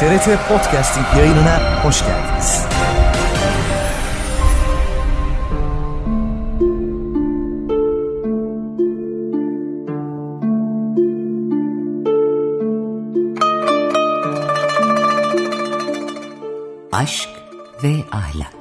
TRT Podcasting yayınına hoş geldiniz. Aşk ve Ahlak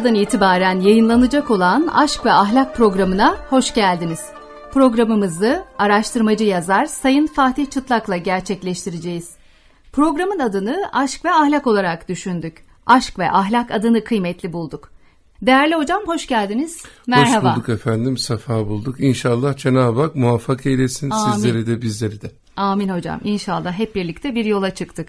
haftadan itibaren yayınlanacak olan Aşk ve Ahlak programına hoş geldiniz. Programımızı araştırmacı yazar Sayın Fatih Çıtlak'la gerçekleştireceğiz. Programın adını Aşk ve Ahlak olarak düşündük. Aşk ve Ahlak adını kıymetli bulduk. Değerli hocam hoş geldiniz. Merhaba. Hoş bulduk efendim. Safa bulduk. İnşallah Cenab-ı Hak muvaffak eylesin Amin. sizleri de bizleri de. Amin hocam. İnşallah hep birlikte bir yola çıktık.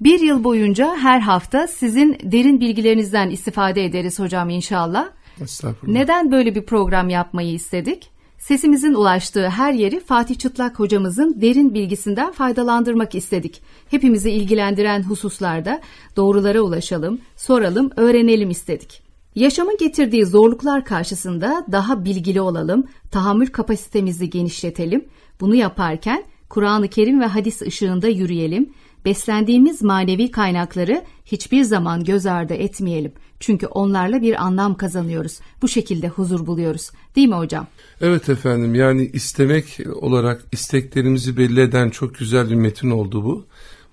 Bir yıl boyunca her hafta sizin derin bilgilerinizden istifade ederiz hocam inşallah. Estağfurullah. Neden böyle bir program yapmayı istedik? Sesimizin ulaştığı her yeri Fatih Çıtlak hocamızın derin bilgisinden faydalandırmak istedik. Hepimizi ilgilendiren hususlarda doğrulara ulaşalım, soralım, öğrenelim istedik. Yaşamın getirdiği zorluklar karşısında daha bilgili olalım, tahammül kapasitemizi genişletelim. Bunu yaparken Kur'an-ı Kerim ve hadis ışığında yürüyelim. Beslendiğimiz manevi kaynakları hiçbir zaman göz ardı etmeyelim. Çünkü onlarla bir anlam kazanıyoruz. Bu şekilde huzur buluyoruz. Değil mi hocam? Evet efendim. Yani istemek olarak isteklerimizi belli eden çok güzel bir metin oldu bu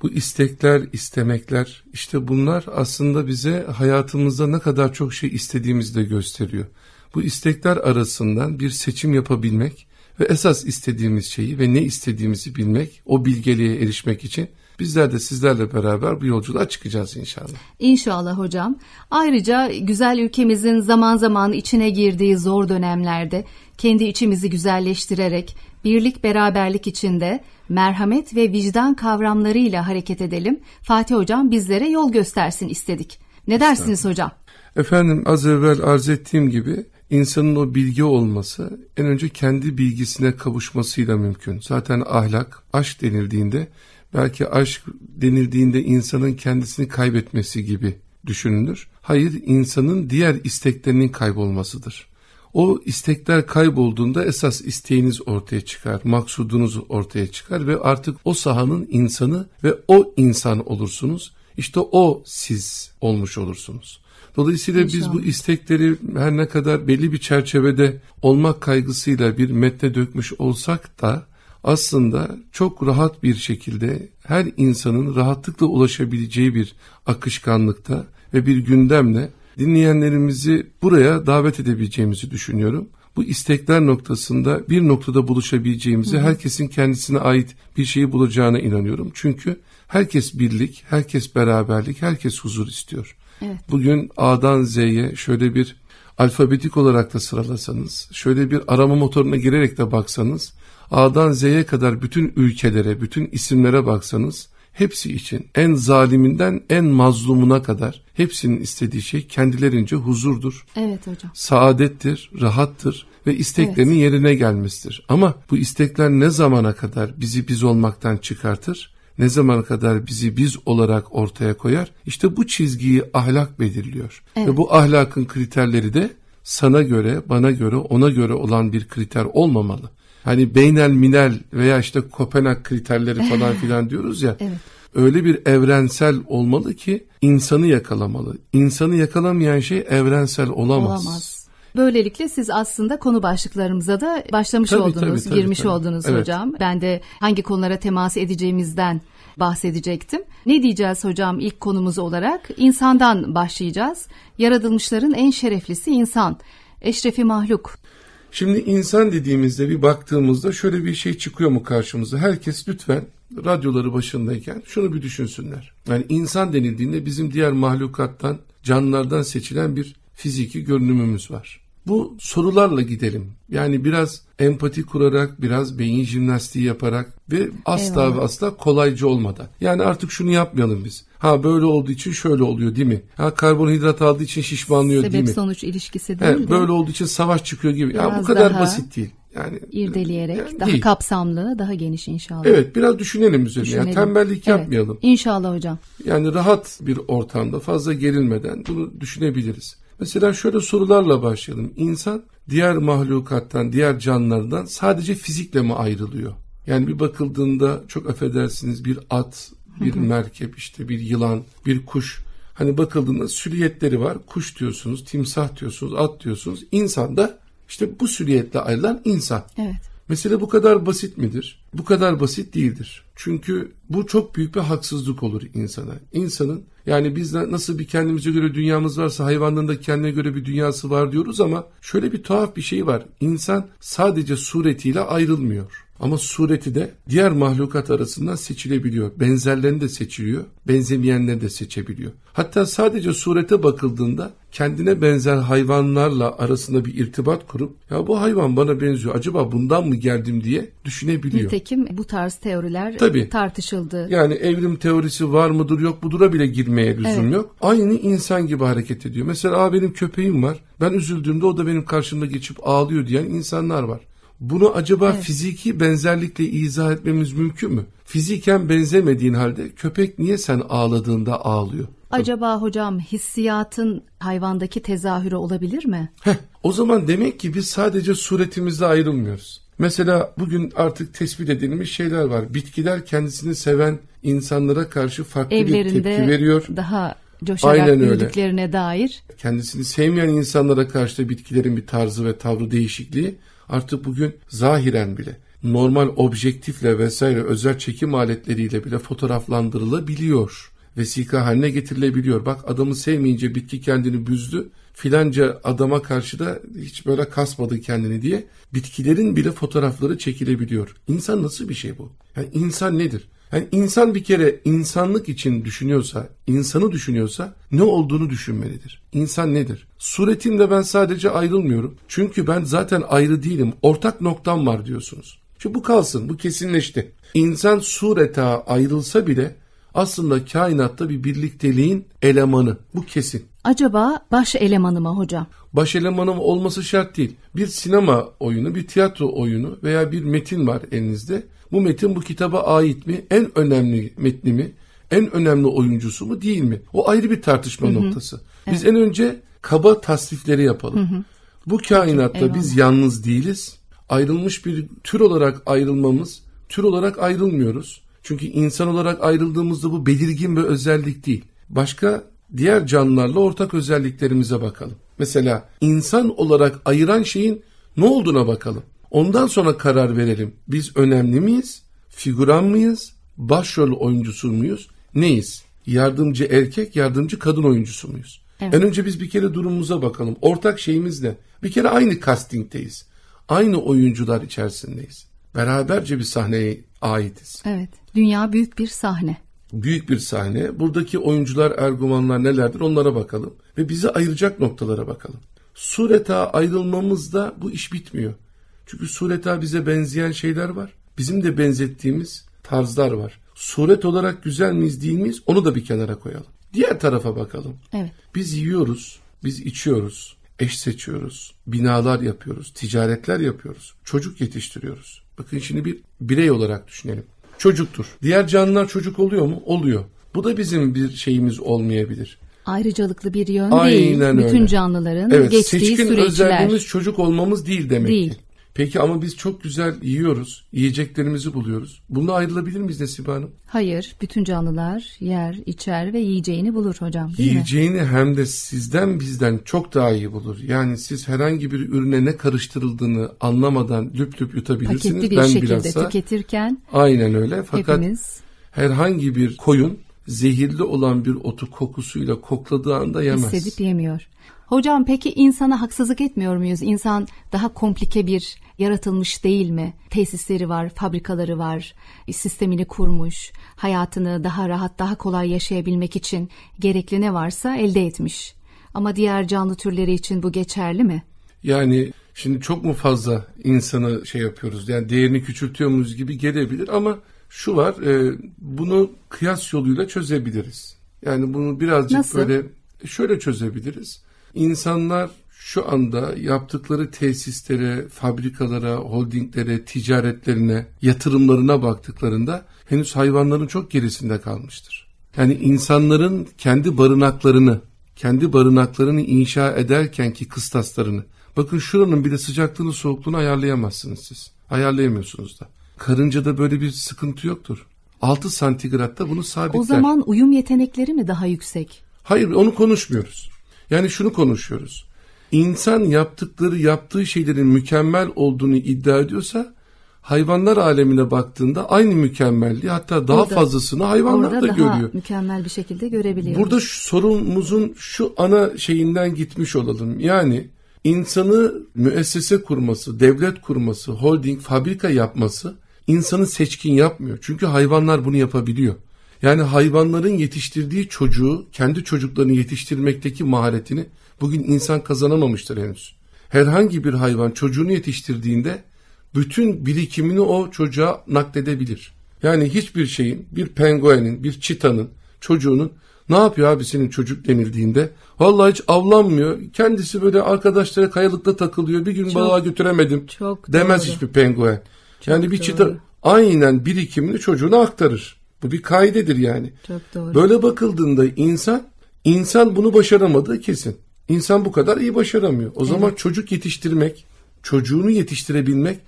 bu istekler, istemekler işte bunlar aslında bize hayatımızda ne kadar çok şey istediğimizi de gösteriyor. Bu istekler arasından bir seçim yapabilmek ve esas istediğimiz şeyi ve ne istediğimizi bilmek, o bilgeliğe erişmek için Bizler de sizlerle beraber bu yolculuğa çıkacağız inşallah. İnşallah hocam. Ayrıca güzel ülkemizin zaman zaman içine girdiği zor dönemlerde kendi içimizi güzelleştirerek birlik beraberlik içinde merhamet ve vicdan kavramlarıyla hareket edelim. Fatih Hocam bizlere yol göstersin istedik. Ne dersiniz hocam? Efendim az evvel arz ettiğim gibi insanın o bilgi olması en önce kendi bilgisine kavuşmasıyla mümkün. Zaten ahlak, aşk denildiğinde belki aşk denildiğinde insanın kendisini kaybetmesi gibi düşünülür. Hayır insanın diğer isteklerinin kaybolmasıdır. O istekler kaybolduğunda esas isteğiniz ortaya çıkar, maksudunuz ortaya çıkar ve artık o sahanın insanı ve o insan olursunuz. İşte o siz olmuş olursunuz. Dolayısıyla İnşallah. biz bu istekleri her ne kadar belli bir çerçevede olmak kaygısıyla bir metne dökmüş olsak da aslında çok rahat bir şekilde her insanın rahatlıkla ulaşabileceği bir akışkanlıkta ve bir gündemle dinleyenlerimizi buraya davet edebileceğimizi düşünüyorum. Bu istekler noktasında bir noktada buluşabileceğimizi, herkesin kendisine ait bir şeyi bulacağına inanıyorum. Çünkü herkes birlik, herkes beraberlik, herkes huzur istiyor. Evet. Bugün A'dan Z'ye şöyle bir alfabetik olarak da sıralasanız, şöyle bir arama motoruna girerek de baksanız, A'dan Z'ye kadar bütün ülkelere, bütün isimlere baksanız, hepsi için en zaliminden en mazlumuna kadar hepsinin istediği şey kendilerince huzurdur. Evet hocam. Saadettir, rahattır ve isteklerinin evet. yerine gelmesidir. Ama bu istekler ne zamana kadar bizi biz olmaktan çıkartır? Ne zamana kadar bizi biz olarak ortaya koyar? İşte bu çizgiyi ahlak belirliyor. Evet. Ve bu ahlakın kriterleri de sana göre, bana göre, ona göre olan bir kriter olmamalı. Hani beynel minel veya işte Kopenhag kriterleri falan filan diyoruz ya. Evet. Öyle bir evrensel olmalı ki insanı yakalamalı. İnsanı yakalamayan şey evrensel olamaz. Olamaz. Böylelikle siz aslında konu başlıklarımıza da başlamış tabii, oldunuz, tabii, tabii, girmiş tabii. oldunuz evet. hocam. Ben de hangi konulara temas edeceğimizden bahsedecektim. Ne diyeceğiz hocam ilk konumuz olarak? İnsandan başlayacağız. Yaratılmışların en şereflisi insan. Eşrefi mahluk Şimdi insan dediğimizde bir baktığımızda şöyle bir şey çıkıyor mu karşımıza? Herkes lütfen radyoları başındayken şunu bir düşünsünler. Yani insan denildiğinde bizim diğer mahlukattan, canlılardan seçilen bir fiziki görünümümüz var. Bu sorularla gidelim. Yani biraz empati kurarak, biraz beyin jimnastiği yaparak ve asla Eyvallah. ve asla kolaycı olmadan. Yani artık şunu yapmayalım biz. Ha böyle olduğu için şöyle oluyor değil mi? Ha karbonhidrat aldığı için şişmanlıyor Sebep değil mi? Sebep sonuç ilişkisi değil mi? Böyle olduğu için savaş çıkıyor gibi. Biraz ya bu kadar daha... basit değil. Yani irdeleyerek yani daha değil. kapsamlı, daha geniş inşallah. Evet, biraz düşünelim üzerine. Düşünelim. Yani tembellik evet. yapmayalım. İnşallah hocam. Yani rahat bir ortamda fazla gerilmeden bunu düşünebiliriz. Mesela şöyle sorularla başlayalım. İnsan diğer mahlukattan, diğer canlılardan sadece fizikle mi ayrılıyor? Yani bir bakıldığında çok affedersiniz bir at, bir merkep işte bir yılan, bir kuş. Hani bakıldığında süliyetleri var. Kuş diyorsunuz, timsah diyorsunuz, at diyorsunuz. İnsan da işte bu süliyetle ayrılan insan. Evet. Mesele bu kadar basit midir? Bu kadar basit değildir. Çünkü bu çok büyük bir haksızlık olur insana. İnsanın yani biz nasıl bir kendimize göre dünyamız varsa hayvanların da kendine göre bir dünyası var diyoruz ama şöyle bir tuhaf bir şey var. İnsan sadece suretiyle ayrılmıyor. Ama sureti de diğer mahlukat arasından seçilebiliyor. Benzerlerini de seçiliyor, benzemeyenleri de seçebiliyor. Hatta sadece surete bakıldığında kendine benzer hayvanlarla arasında bir irtibat kurup ya bu hayvan bana benziyor acaba bundan mı geldim diye düşünebiliyor. Nitekim bu tarz teoriler Tabii. tartışıldı. Yani evrim teorisi var mıdır yok mudur'a bile girmeye lüzum evet. yok. Aynı insan gibi hareket ediyor. Mesela benim köpeğim var ben üzüldüğümde o da benim karşımda geçip ağlıyor diyen insanlar var. Bunu acaba evet. fiziki benzerlikle izah etmemiz mümkün mü? Fiziken benzemediğin halde köpek niye sen ağladığında ağlıyor? Acaba hocam hissiyatın hayvandaki tezahürü olabilir mi? Heh, o zaman demek ki biz sadece suretimizle ayrılmıyoruz. Mesela bugün artık tespit edilmiş şeyler var. Bitkiler kendisini seven insanlara karşı farklı Evlerinde bir tepki veriyor. daha coşarak Aynen büyüdüklerine dair. Kendisini sevmeyen insanlara karşı da bitkilerin bir tarzı ve tavrı değişikliği artık bugün zahiren bile normal objektifle vesaire özel çekim aletleriyle bile fotoğraflandırılabiliyor. Vesika haline getirilebiliyor. Bak adamı sevmeyince bitki kendini büzdü. Filanca adama karşı da hiç böyle kasmadı kendini diye bitkilerin bile fotoğrafları çekilebiliyor. İnsan nasıl bir şey bu? Yani insan nedir? Yani insan bir kere insanlık için düşünüyorsa, insanı düşünüyorsa ne olduğunu düşünmelidir. İnsan nedir? Suretimde ben sadece ayrılmıyorum. Çünkü ben zaten ayrı değilim. Ortak noktam var diyorsunuz. Şu bu kalsın, bu kesinleşti. İnsan sureta ayrılsa bile aslında kainatta bir birlikteliğin elemanı. Bu kesin. Acaba baş elemanı mı hocam? Baş elemanı olması şart değil. Bir sinema oyunu, bir tiyatro oyunu veya bir metin var elinizde. Bu metin bu kitaba ait mi? En önemli metni mi? En önemli oyuncusu mu değil mi? O ayrı bir tartışma Hı-hı. noktası. Biz evet. en önce kaba tasnifleri yapalım. Hı-hı. Bu kainatta biz yalnız değiliz. Ayrılmış bir tür olarak ayrılmamız, tür olarak ayrılmıyoruz. Çünkü insan olarak ayrıldığımızda bu belirgin bir özellik değil. Başka diğer canlılarla ortak özelliklerimize bakalım. Mesela insan olarak ayıran şeyin ne olduğuna bakalım. Ondan sonra karar verelim. Biz önemli miyiz? Figüran mıyız? Başrol oyuncusu muyuz? Neyiz? Yardımcı erkek, yardımcı kadın oyuncusu muyuz? Evet. En önce biz bir kere durumumuza bakalım. Ortak şeyimiz ne? Bir kere aynı castingteyiz. Aynı oyuncular içerisindeyiz. Beraberce bir sahneye aitiz. Evet. Dünya büyük bir sahne. Büyük bir sahne. Buradaki oyuncular, ergumanlar nelerdir onlara bakalım. Ve bizi ayıracak noktalara bakalım sureta ayrılmamızda bu iş bitmiyor. Çünkü sureta bize benzeyen şeyler var. Bizim de benzettiğimiz tarzlar var. Suret olarak güzel miyiz değil miyiz onu da bir kenara koyalım. Diğer tarafa bakalım. Evet. Biz yiyoruz, biz içiyoruz, eş seçiyoruz, binalar yapıyoruz, ticaretler yapıyoruz, çocuk yetiştiriyoruz. Bakın şimdi bir birey olarak düşünelim. Çocuktur. Diğer canlılar çocuk oluyor mu? Oluyor. Bu da bizim bir şeyimiz olmayabilir. Ayrıcalıklı bir yön Aynen değil. Öyle. Bütün canlıların evet, geçtiği süreçler. Evet. Seçkin özelliğimiz çocuk olmamız değil demek değil. ki. Peki ama biz çok güzel yiyoruz, yiyeceklerimizi buluyoruz. Bununla ayrılabilir miyiz Nesibe Hanım? Hayır, bütün canlılar yer, içer ve yiyeceğini bulur hocam değil Yiyeceğini mi? hem de sizden bizden çok daha iyi bulur. Yani siz herhangi bir ürüne ne karıştırıldığını anlamadan lüp lüp yutabilirsiniz. Paketli bir ben şekilde bilhassa, tüketirken. Aynen öyle fakat hepimiz... herhangi bir koyun zehirli olan bir otu kokusuyla kokladığı anda yemez. Hissedip yemiyor. Hocam peki insana haksızlık etmiyor muyuz? İnsan daha komplike bir yaratılmış değil mi? Tesisleri var, fabrikaları var, sistemini kurmuş, hayatını daha rahat, daha kolay yaşayabilmek için gerekli ne varsa elde etmiş. Ama diğer canlı türleri için bu geçerli mi? Yani şimdi çok mu fazla insanı şey yapıyoruz? Yani değerini küçültüyor muyuz gibi gelebilir ama şu var, e, bunu kıyas yoluyla çözebiliriz. Yani bunu birazcık Nasıl? böyle şöyle çözebiliriz. İnsanlar şu anda yaptıkları tesislere, fabrikalara, holdinglere, ticaretlerine, yatırımlarına baktıklarında henüz hayvanların çok gerisinde kalmıştır. Yani insanların kendi barınaklarını, kendi barınaklarını inşa ederken ki kıstaslarını, bakın şuranın bile sıcaklığını soğukluğunu ayarlayamazsınız siz. Ayarlayamıyorsunuz da. Karınca da böyle bir sıkıntı yoktur. 6 santigratta bunu sabitler. O zaman uyum yetenekleri mi daha yüksek? Hayır onu konuşmuyoruz. Yani şunu konuşuyoruz. İnsan yaptıkları yaptığı şeylerin mükemmel olduğunu iddia ediyorsa hayvanlar alemine baktığında aynı mükemmelliği hatta daha orada, fazlasını hayvanlar da daha görüyor. mükemmel bir şekilde görebiliyor. Burada şu, sorumuzun şu ana şeyinden gitmiş olalım. Yani insanı müessese kurması, devlet kurması, holding, fabrika yapması insanı seçkin yapmıyor. Çünkü hayvanlar bunu yapabiliyor. Yani hayvanların yetiştirdiği çocuğu, kendi çocuklarını yetiştirmekteki maharetini bugün insan kazanamamıştır henüz. Herhangi bir hayvan çocuğunu yetiştirdiğinde bütün birikimini o çocuğa nakledebilir. Yani hiçbir şeyin, bir penguenin, bir çitanın, çocuğunun ne yapıyor abi senin çocuk denildiğinde? Vallahi hiç avlanmıyor. Kendisi böyle arkadaşlara kayalıkta takılıyor. Bir gün çok, balığa götüremedim. Çok demez doğru. hiçbir penguen. Çok yani bir doğru. çita aynen birikimini çocuğuna aktarır. Bu bir kaydedir yani. Çok doğru. Böyle bakıldığında insan insan bunu başaramadığı kesin. İnsan bu kadar iyi başaramıyor. O evet. zaman çocuk yetiştirmek, çocuğunu yetiştirebilmek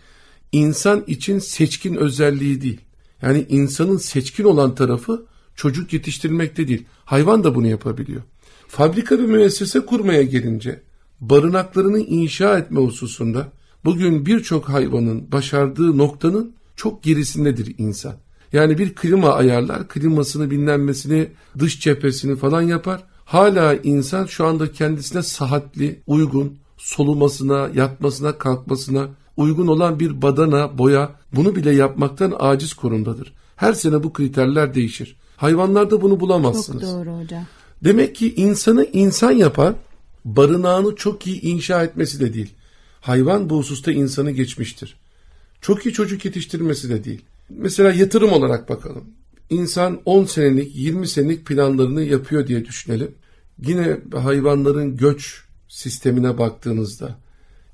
insan için seçkin özelliği değil. Yani insanın seçkin olan tarafı çocuk yetiştirmekte değil. Hayvan da bunu yapabiliyor. Fabrika ve müessese kurmaya gelince barınaklarını inşa etme hususunda bugün birçok hayvanın başardığı noktanın çok gerisindedir insan. Yani bir klima ayarlar, klimasını bilmemesini, dış cephesini falan yapar. Hala insan şu anda kendisine sahatli, uygun, solumasına, yatmasına, kalkmasına uygun olan bir badana, boya bunu bile yapmaktan aciz konumdadır. Her sene bu kriterler değişir. Hayvanlarda bunu bulamazsınız. Çok doğru hocam. Demek ki insanı insan yapan barınağını çok iyi inşa etmesi de değil. Hayvan bu hususta insanı geçmiştir. Çok iyi çocuk yetiştirmesi de değil. Mesela yatırım olarak bakalım. İnsan 10 senelik, 20 senelik planlarını yapıyor diye düşünelim. Yine hayvanların göç sistemine baktığınızda,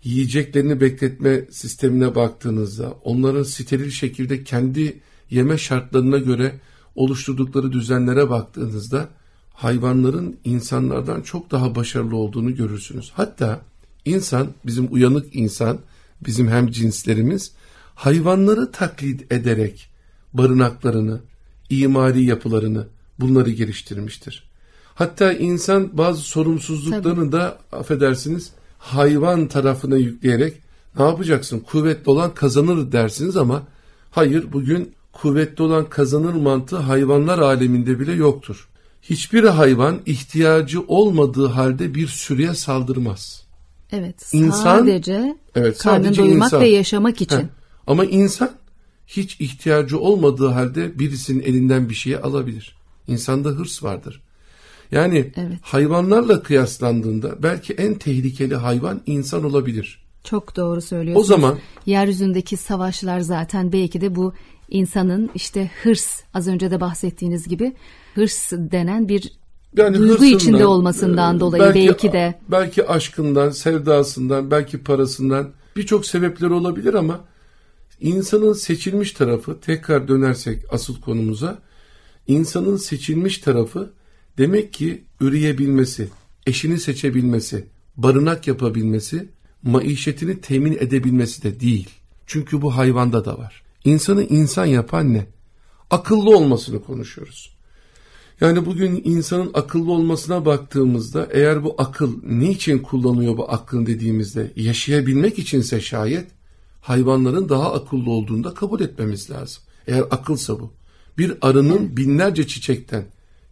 yiyeceklerini bekletme sistemine baktığınızda, onların steril şekilde kendi yeme şartlarına göre oluşturdukları düzenlere baktığınızda hayvanların insanlardan çok daha başarılı olduğunu görürsünüz. Hatta insan, bizim uyanık insan, bizim hem cinslerimiz hayvanları taklit ederek barınaklarını, imari yapılarını bunları geliştirmiştir. Hatta insan bazı sorumsuzluklarını Tabii. da affedersiniz hayvan tarafına yükleyerek ne yapacaksın kuvvetli olan kazanır dersiniz ama hayır bugün kuvvetli olan kazanır mantığı hayvanlar aleminde bile yoktur. Hiçbir hayvan ihtiyacı olmadığı halde bir sürüye saldırmaz. Evet. İnsan, sadece evet, sadece karnını doyurmak insan. ve yaşamak için. Heh ama insan hiç ihtiyacı olmadığı halde birisinin elinden bir şeyi alabilir. İnsanda hırs vardır. Yani evet. hayvanlarla kıyaslandığında belki en tehlikeli hayvan insan olabilir. Çok doğru söylüyorsunuz. O zaman yeryüzündeki savaşlar zaten belki de bu insanın işte hırs az önce de bahsettiğiniz gibi hırs denen bir yani duygu içinde e, olmasından e, dolayı belki, belki de belki aşkından, sevdasından, belki parasından birçok sebepleri olabilir ama İnsanın seçilmiş tarafı tekrar dönersek asıl konumuza insanın seçilmiş tarafı demek ki üreyebilmesi, eşini seçebilmesi, barınak yapabilmesi, maişetini temin edebilmesi de değil. Çünkü bu hayvanda da var. İnsanı insan yapan ne? Akıllı olmasını konuşuyoruz. Yani bugün insanın akıllı olmasına baktığımızda eğer bu akıl niçin kullanıyor bu aklın dediğimizde yaşayabilmek içinse şayet hayvanların daha akıllı olduğunu da kabul etmemiz lazım. Eğer akılsa bu. Bir arının binlerce çiçekten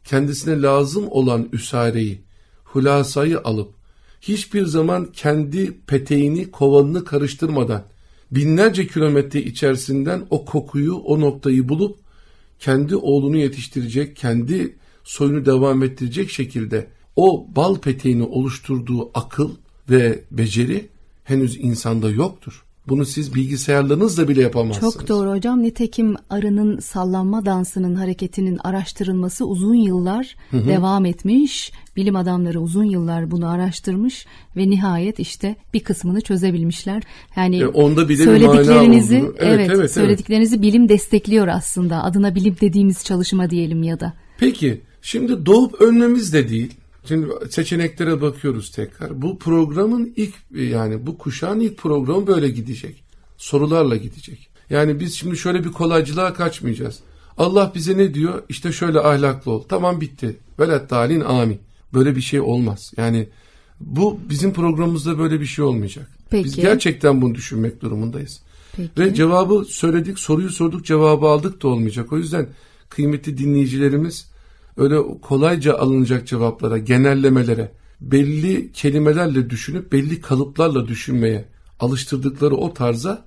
kendisine lazım olan üsareyi, hulasayı alıp hiçbir zaman kendi peteğini, kovanını karıştırmadan binlerce kilometre içerisinden o kokuyu, o noktayı bulup kendi oğlunu yetiştirecek, kendi soyunu devam ettirecek şekilde o bal peteğini oluşturduğu akıl ve beceri henüz insanda yoktur. Bunu siz bilgisayarlarınızla bile yapamazsınız. Çok doğru hocam. Nitekim arının sallanma dansının hareketinin araştırılması uzun yıllar hı hı. devam etmiş. Bilim adamları uzun yıllar bunu araştırmış ve nihayet işte bir kısmını çözebilmişler. Yani e, onda bile söylediklerinizi bir evet, evet, evet söylediklerinizi evet. bilim destekliyor aslında. Adına bilim dediğimiz çalışma diyelim ya da. Peki şimdi doğup ölmemiz de değil. Şimdi seçeneklere bakıyoruz tekrar. Bu programın ilk yani bu kuşağın ilk programı böyle gidecek. Sorularla gidecek. Yani biz şimdi şöyle bir kolaycılığa kaçmayacağız. Allah bize ne diyor? İşte şöyle ahlaklı ol. Tamam bitti. Velet talin amin. Böyle bir şey olmaz. Yani bu bizim programımızda böyle bir şey olmayacak. Peki. Biz gerçekten bunu düşünmek durumundayız. Peki. Ve cevabı söyledik, soruyu sorduk, cevabı aldık da olmayacak. O yüzden kıymetli dinleyicilerimiz öyle kolayca alınacak cevaplara, genellemelere, belli kelimelerle düşünüp belli kalıplarla düşünmeye alıştırdıkları o tarza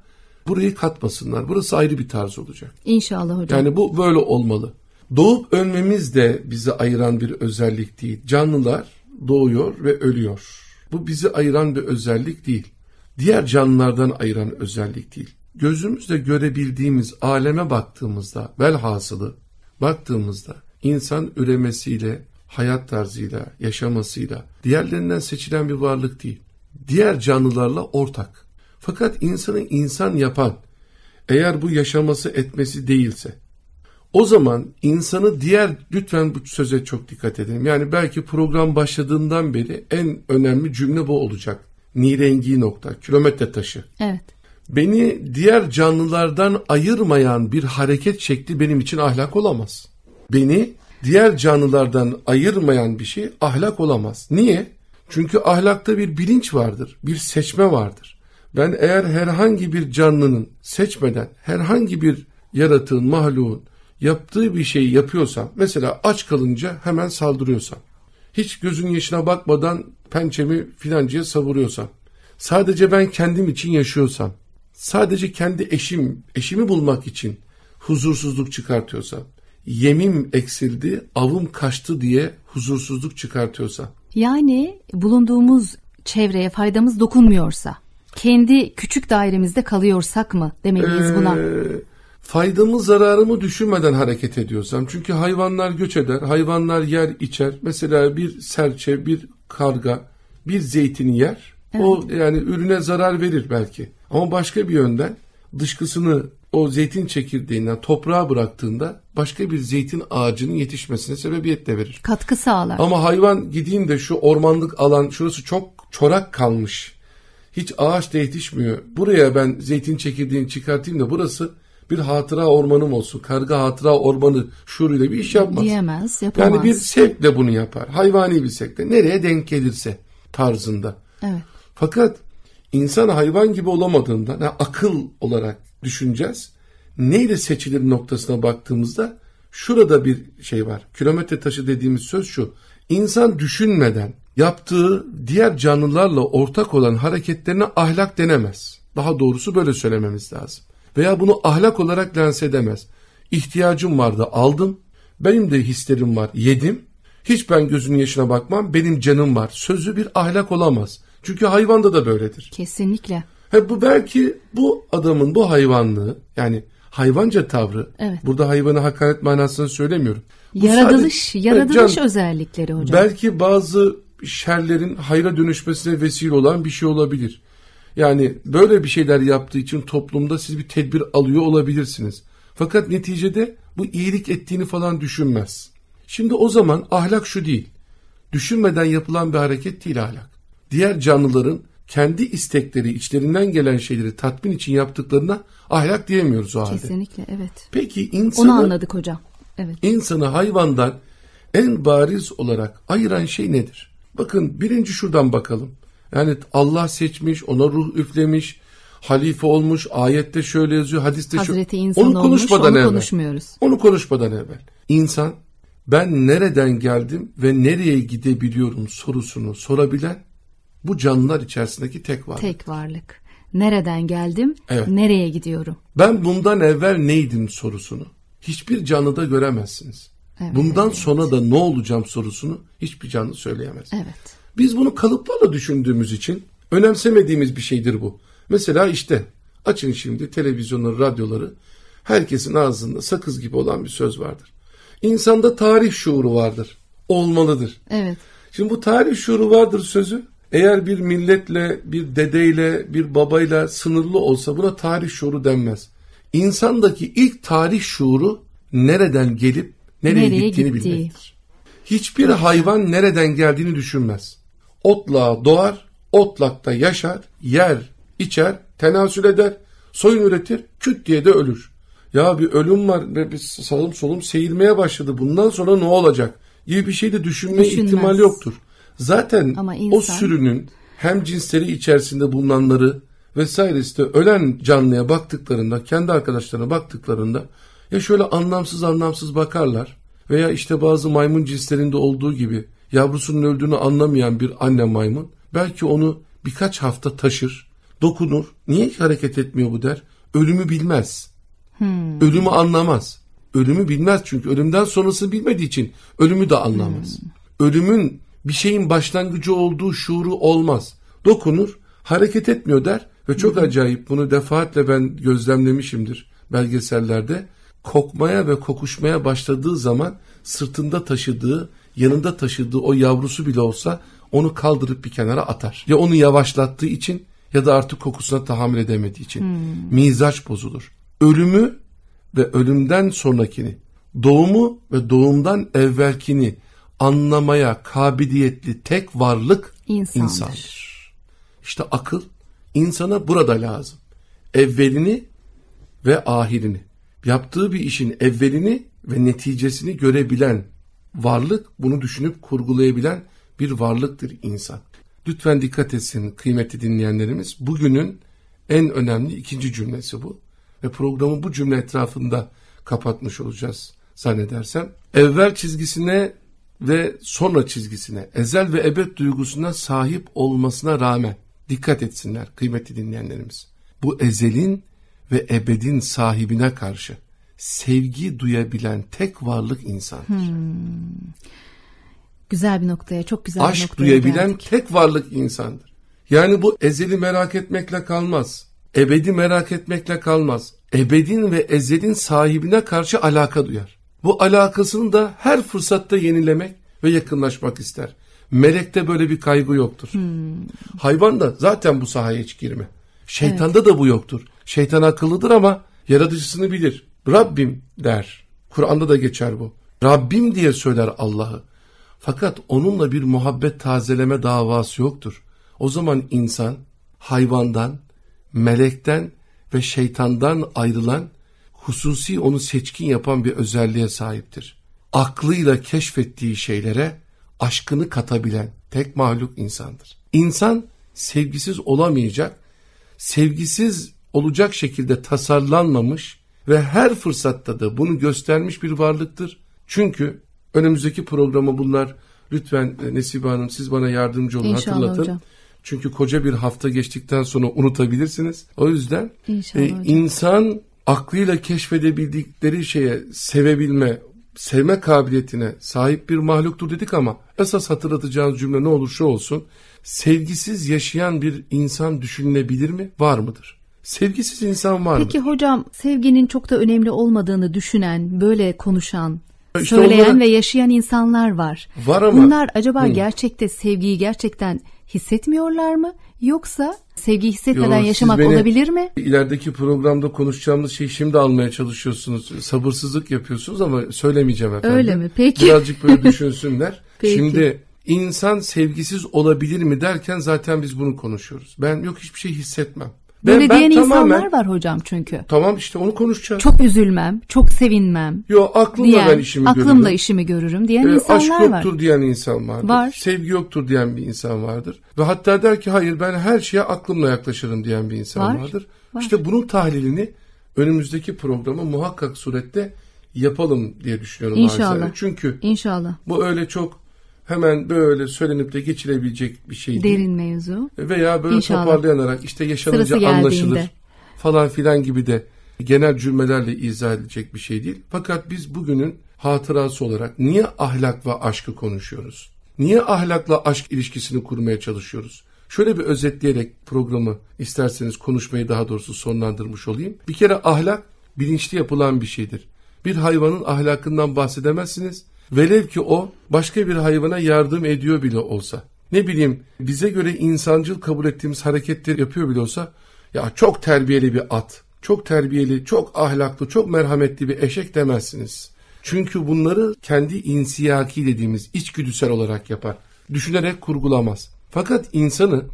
burayı katmasınlar. Burası ayrı bir tarz olacak. İnşallah hocam. Yani bu böyle olmalı. Doğup ölmemiz de bizi ayıran bir özellik değil. Canlılar doğuyor ve ölüyor. Bu bizi ayıran bir özellik değil. Diğer canlılardan ayıran özellik değil. Gözümüzle görebildiğimiz aleme baktığımızda, velhasılı baktığımızda İnsan üremesiyle, hayat tarzıyla, yaşamasıyla diğerlerinden seçilen bir varlık değil. Diğer canlılarla ortak. Fakat insanı insan yapan eğer bu yaşaması etmesi değilse o zaman insanı diğer lütfen bu söze çok dikkat edin. Yani belki program başladığından beri en önemli cümle bu olacak. Nirengi nokta, kilometre taşı. Evet. Beni diğer canlılardan ayırmayan bir hareket şekli benim için ahlak olamaz beni diğer canlılardan ayırmayan bir şey ahlak olamaz. Niye? Çünkü ahlakta bir bilinç vardır, bir seçme vardır. Ben eğer herhangi bir canlının seçmeden herhangi bir yaratığın, mahluğun yaptığı bir şeyi yapıyorsam, mesela aç kalınca hemen saldırıyorsam, hiç gözün yaşına bakmadan pençemi filancaya savuruyorsam, sadece ben kendim için yaşıyorsam, sadece kendi eşim, eşimi bulmak için huzursuzluk çıkartıyorsam, yemim eksildi, avım kaçtı diye huzursuzluk çıkartıyorsa. Yani bulunduğumuz çevreye faydamız dokunmuyorsa, kendi küçük dairemizde kalıyorsak mı demeliyiz ee, buna? Faydamı zararımı düşünmeden hareket ediyorsam. Çünkü hayvanlar göç eder, hayvanlar yer içer. Mesela bir serçe, bir karga, bir zeytin yer. Evet. O yani ürüne zarar verir belki. Ama başka bir yönden dışkısını o zeytin çekirdeğinden toprağa bıraktığında başka bir zeytin ağacının yetişmesine sebebiyet de verir. Katkı sağlar. Ama hayvan gideyim de şu ormanlık alan şurası çok çorak kalmış. Hiç ağaç da yetişmiyor. Buraya ben zeytin çekirdeğini çıkartayım da burası bir hatıra ormanım olsun. Karga hatıra ormanı şuruyla bir iş yapmaz. Diyemez, yapamaz. Yani bir sevkle bunu yapar. Hayvani bir sevkle. Nereye denk gelirse tarzında. Evet. Fakat insan hayvan gibi olamadığında, yani akıl olarak düşüneceğiz. Neyle seçilir noktasına baktığımızda şurada bir şey var. Kilometre taşı dediğimiz söz şu. İnsan düşünmeden yaptığı diğer canlılarla ortak olan hareketlerine ahlak denemez. Daha doğrusu böyle söylememiz lazım. Veya bunu ahlak olarak lanse edemez. İhtiyacım vardı aldım. Benim de hislerim var yedim. Hiç ben gözünün yaşına bakmam benim canım var. Sözü bir ahlak olamaz. Çünkü hayvanda da böyledir. Kesinlikle. He bu belki bu adamın bu hayvanlığı yani hayvanca tavrı. Evet. Burada hayvanı hakaret manasını söylemiyorum. Bu yaratılış, sadece, yaratılış can, özellikleri hocam. Belki bazı şerlerin hayra dönüşmesine vesile olan bir şey olabilir. Yani böyle bir şeyler yaptığı için toplumda siz bir tedbir alıyor olabilirsiniz. Fakat neticede bu iyilik ettiğini falan düşünmez. Şimdi o zaman ahlak şu değil. Düşünmeden yapılan bir hareket değil ahlak. Diğer canlıların kendi istekleri, içlerinden gelen şeyleri tatmin için yaptıklarına ahlak diyemiyoruz o halde. Kesinlikle evet. Peki insanı... Onu anladık hocam. Evet. İnsanı hayvandan en bariz olarak ayıran şey nedir? Bakın birinci şuradan bakalım. Yani Allah seçmiş, ona ruh üflemiş, halife olmuş, ayette şöyle yazıyor, hadiste şöyle. Hazreti insan onu konuşmadan olmuş, onu evvel. konuşmuyoruz. Onu konuşmadan evvel. İnsan ben nereden geldim ve nereye gidebiliyorum sorusunu sorabilen bu canlılar içerisindeki tek varlık. Tek varlık. Nereden geldim, evet. nereye gidiyorum? Ben bundan evvel neydim sorusunu hiçbir canlıda göremezsiniz. Evet, bundan evet. sonra da ne olacağım sorusunu hiçbir canlı söyleyemez. Evet. Biz bunu kalıplarla düşündüğümüz için önemsemediğimiz bir şeydir bu. Mesela işte açın şimdi televizyonları, radyoları. Herkesin ağzında sakız gibi olan bir söz vardır. İnsanda tarih şuuru vardır. Olmalıdır. Evet. Şimdi bu tarih şuuru vardır sözü eğer bir milletle, bir dedeyle, bir babayla sınırlı olsa buna tarih şuuru denmez. İnsandaki ilk tarih şuuru nereden gelip nereye, nereye gittiğini gittiği. bilmektir. Hiçbir hayvan nereden geldiğini düşünmez. Otla doğar, otlakta yaşar, yer, içer, tenasül eder, soyun üretir, küt diye de ölür. Ya bir ölüm var ve bir sağım solum seyilmeye başladı. Bundan sonra ne olacak? İyi bir şey de düşünme Düşünmez. ihtimali yoktur. Zaten Ama insan... o sürünün hem cinsleri içerisinde bulunanları vesairesi de ölen canlıya baktıklarında, kendi arkadaşlarına baktıklarında ya şöyle anlamsız anlamsız bakarlar veya işte bazı maymun cinslerinde olduğu gibi yavrusunun öldüğünü anlamayan bir anne maymun belki onu birkaç hafta taşır, dokunur. Niye hareket etmiyor bu der? Ölümü bilmez. Hmm. Ölümü anlamaz. Ölümü bilmez çünkü ölümden sonrasını bilmediği için ölümü de anlamaz. Hmm. Ölümün bir şeyin başlangıcı olduğu şuuru olmaz. Dokunur, hareket etmiyor der ve çok acayip bunu defaatle ben gözlemlemişimdir belgesellerde. Kokmaya ve kokuşmaya başladığı zaman sırtında taşıdığı, yanında taşıdığı o yavrusu bile olsa onu kaldırıp bir kenara atar. Ya onu yavaşlattığı için ya da artık kokusuna tahammül edemediği için. Hmm. Mizaç bozulur. Ölümü ve ölümden sonrakini, doğumu ve doğumdan evvelkini anlamaya kabiliyetli tek varlık insandır. insandır. İşte akıl insana burada lazım. Evvelini ve ahirini. Yaptığı bir işin evvelini ve neticesini görebilen varlık, bunu düşünüp kurgulayabilen bir varlıktır insan. Lütfen dikkat etsin kıymetli dinleyenlerimiz. Bugünün en önemli ikinci cümlesi bu. Ve programı bu cümle etrafında kapatmış olacağız zannedersem. Evvel çizgisine ve sonra çizgisine, ezel ve ebed duygusuna sahip olmasına rağmen dikkat etsinler kıymetli dinleyenlerimiz. Bu ezelin ve ebedin sahibine karşı sevgi duyabilen tek varlık insandır. Hmm. Güzel bir noktaya, çok güzel Aşk bir noktaya duyabilen geldik. tek varlık insandır. Yani bu ezeli merak etmekle kalmaz. Ebedi merak etmekle kalmaz. Ebedin ve ezelin sahibine karşı alaka duyar. Bu alakasını da her fırsatta yenilemek ve yakınlaşmak ister. Melekte böyle bir kaygı yoktur. Hmm. Hayvan da zaten bu sahaya hiç girme. Şeytanda evet. da bu yoktur. Şeytan akıllıdır ama yaratıcısını bilir. Rabbim der. Kur'an'da da geçer bu. Rabbim diye söyler Allah'ı. Fakat onunla bir muhabbet tazeleme davası yoktur. O zaman insan hayvandan, melekten ve şeytandan ayrılan hususi onu seçkin yapan bir özelliğe sahiptir. Aklıyla keşfettiği şeylere aşkını katabilen tek mahluk insandır. İnsan sevgisiz olamayacak, sevgisiz olacak şekilde tasarlanmamış ve her fırsatta da bunu göstermiş bir varlıktır. Çünkü önümüzdeki programı bunlar lütfen e, Nesibe Hanım siz bana yardımcı olun İnşallah hatırlatın. Hocam. Çünkü koca bir hafta geçtikten sonra unutabilirsiniz. O yüzden İnşallah e, hocam. insan aklıyla keşfedebildikleri şeye sevebilme, sevme kabiliyetine sahip bir mahluktur dedik ama esas hatırlatacağınız cümle ne olursa olsun sevgisiz yaşayan bir insan düşünülebilir mi? Var mıdır? Sevgisiz insan var mı? Peki mıdır? hocam sevginin çok da önemli olmadığını düşünen, böyle konuşan, işte söyleyen onlara... ve yaşayan insanlar var. Var ama. Bunlar acaba Hı. gerçekte sevgiyi gerçekten hissetmiyorlar mı? Yoksa sevgi hissetmeden Yo, yaşamak beni, olabilir mi? İlerideki programda konuşacağımız şeyi şimdi almaya çalışıyorsunuz. Sabırsızlık yapıyorsunuz ama söylemeyeceğim efendim. Öyle mi? Peki. Birazcık böyle düşünsünler. Peki. Şimdi insan sevgisiz olabilir mi derken zaten biz bunu konuşuyoruz. Ben yok hiçbir şey hissetmem. Böyle ben, diyen ben insanlar tamamen, var hocam çünkü. Tamam işte onu konuşacağız. Çok üzülmem, çok sevinmem. Yo aklımla diyen, ben işimi aklımla görürüm. Aklımla işimi görürüm diyen ee, insanlar aşk var. Aşk yoktur diyen insan vardır. Var. Sevgi yoktur diyen bir insan vardır. Ve hatta der ki hayır ben her şeye aklımla yaklaşırım diyen bir insan var, vardır. Var. İşte bunun tahlilini önümüzdeki programı muhakkak surette yapalım diye düşünüyorum. İnşallah. Çünkü İnşallah. bu öyle çok hemen böyle söylenip de geçilebilecek bir şey değil. Derin mevzu. Veya böyle İnşallah. toparlayanarak işte yaşanınca Sırası anlaşılır falan filan gibi de genel cümlelerle izah edilecek bir şey değil. Fakat biz bugünün hatırası olarak niye ahlak ve aşkı konuşuyoruz? Niye ahlakla aşk ilişkisini kurmaya çalışıyoruz? Şöyle bir özetleyerek programı isterseniz konuşmayı daha doğrusu sonlandırmış olayım. Bir kere ahlak bilinçli yapılan bir şeydir. Bir hayvanın ahlakından bahsedemezsiniz Velev ki o başka bir hayvana yardım ediyor bile olsa. Ne bileyim bize göre insancıl kabul ettiğimiz hareketleri yapıyor bile olsa ya çok terbiyeli bir at, çok terbiyeli, çok ahlaklı, çok merhametli bir eşek demezsiniz. Çünkü bunları kendi insiyaki dediğimiz içgüdüsel olarak yapar. Düşünerek kurgulamaz. Fakat insanı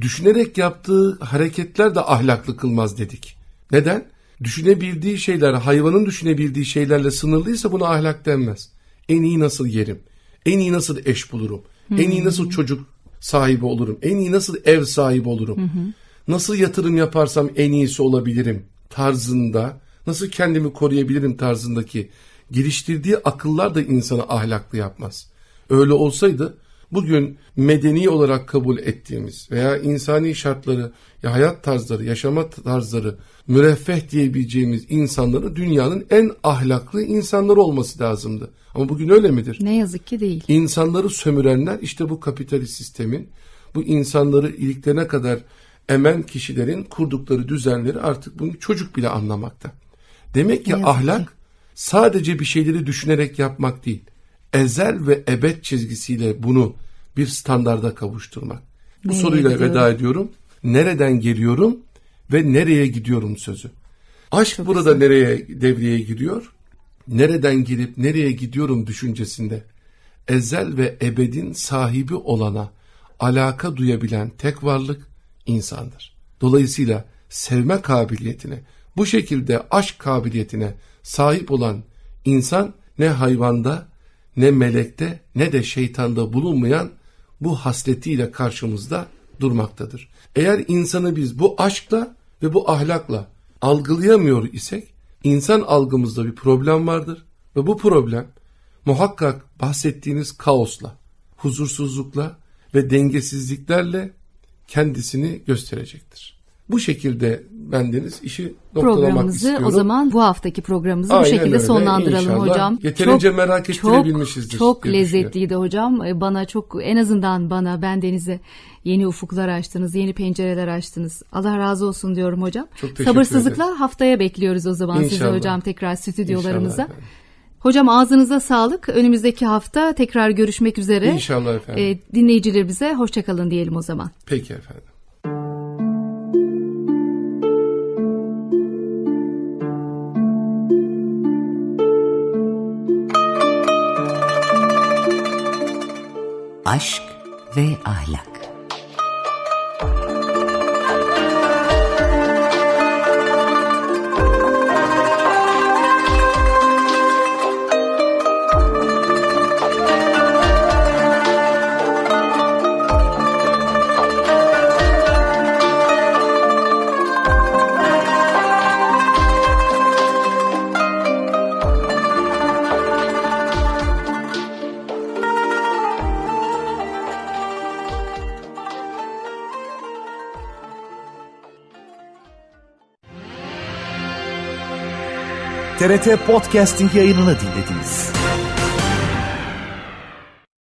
düşünerek yaptığı hareketler de ahlaklı kılmaz dedik. Neden? Düşünebildiği şeyler hayvanın düşünebildiği şeylerle sınırlıysa buna ahlak denmez. En iyi nasıl yerim? En iyi nasıl eş bulurum? Hı En iyi nasıl çocuk sahibi olurum? En iyi nasıl ev sahibi olurum? Hı Nasıl yatırım yaparsam en iyisi olabilirim tarzında, nasıl kendimi koruyabilirim tarzındaki geliştirdiği akıllar da insanı ahlaklı yapmaz. Öyle olsaydı bugün medeni olarak kabul ettiğimiz veya insani şartları, ya hayat tarzları, yaşama tarzları müreffeh diyebileceğimiz insanları dünyanın en ahlaklı insanları olması lazımdı. Ama bugün öyle midir? Ne yazık ki değil. İnsanları sömürenler işte bu kapitalist sistemin, bu insanları iliklerine kadar emen kişilerin kurdukları düzenleri artık bunu çocuk bile anlamakta. Demek ki ahlak ki. sadece bir şeyleri düşünerek yapmak değil ezel ve ebed çizgisiyle bunu bir standarda kavuşturmak. Bu soruyla gidiyorum? veda ediyorum. Nereden geliyorum ve nereye gidiyorum sözü. Aşk Çok burada güzel. nereye devreye giriyor? Nereden girip nereye gidiyorum düşüncesinde. Ezel ve ebedin sahibi olana alaka duyabilen tek varlık insandır. Dolayısıyla sevme kabiliyetine, bu şekilde aşk kabiliyetine sahip olan insan ne hayvanda ne melekte ne de şeytanda bulunmayan bu hasletiyle karşımızda durmaktadır. Eğer insanı biz bu aşkla ve bu ahlakla algılayamıyor isek insan algımızda bir problem vardır ve bu problem muhakkak bahsettiğiniz kaosla, huzursuzlukla ve dengesizliklerle kendisini gösterecektir. Bu şekilde bendeniz işi noktalamak istiyorum. O zaman bu haftaki programımızı Aynen bu şekilde öyle. sonlandıralım İnşallah. hocam. Yeterince çok, merak ettirebilmişizdir. Çok, çok lezzetliydi hocam. E, bana çok en azından bana bendenize yeni ufuklar açtınız, yeni pencereler açtınız. Allah razı olsun diyorum hocam. Çok teşekkür Sabırsızlıkla ederim. haftaya bekliyoruz o zaman İnşallah. sizi hocam tekrar stüdyolarımıza. Hocam ağzınıza sağlık. Önümüzdeki hafta tekrar görüşmek üzere. İnşallah efendim. E, dinleyicilerimize hoşçakalın diyelim o zaman. Peki efendim. aşk ve ahlak. TRT Podcasting yayınını dinlediniz.